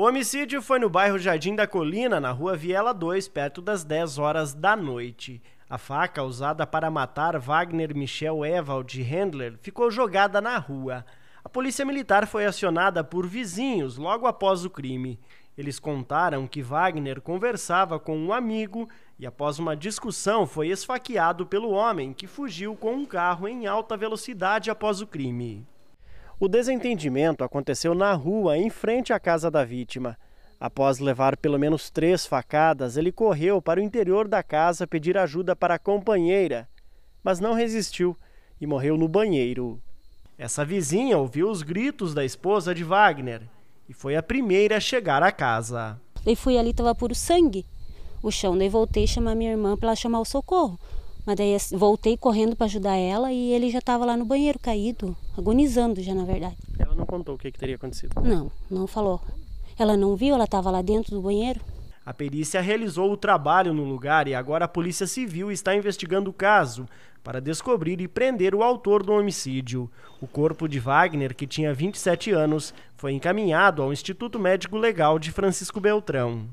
O homicídio foi no bairro Jardim da Colina, na rua Viela 2, perto das 10 horas da noite. A faca usada para matar Wagner Michel Evald Handler ficou jogada na rua. A polícia militar foi acionada por vizinhos logo após o crime. Eles contaram que Wagner conversava com um amigo e, após uma discussão, foi esfaqueado pelo homem que fugiu com um carro em alta velocidade após o crime. O desentendimento aconteceu na rua, em frente à casa da vítima. Após levar pelo menos três facadas, ele correu para o interior da casa pedir ajuda para a companheira, mas não resistiu e morreu no banheiro. Essa vizinha ouviu os gritos da esposa de Wagner e foi a primeira a chegar à casa. Eu fui ali, estava puro sangue. O chão, daí voltei chamar minha irmã para ela chamar o socorro. Mas daí assim, voltei correndo para ajudar ela e ele já estava lá no banheiro caído, agonizando já na verdade. Ela não contou o que, que teria acontecido? Não, não falou. Ela não viu, ela estava lá dentro do banheiro. A perícia realizou o trabalho no lugar e agora a Polícia Civil está investigando o caso para descobrir e prender o autor do homicídio. O corpo de Wagner, que tinha 27 anos, foi encaminhado ao Instituto Médico Legal de Francisco Beltrão.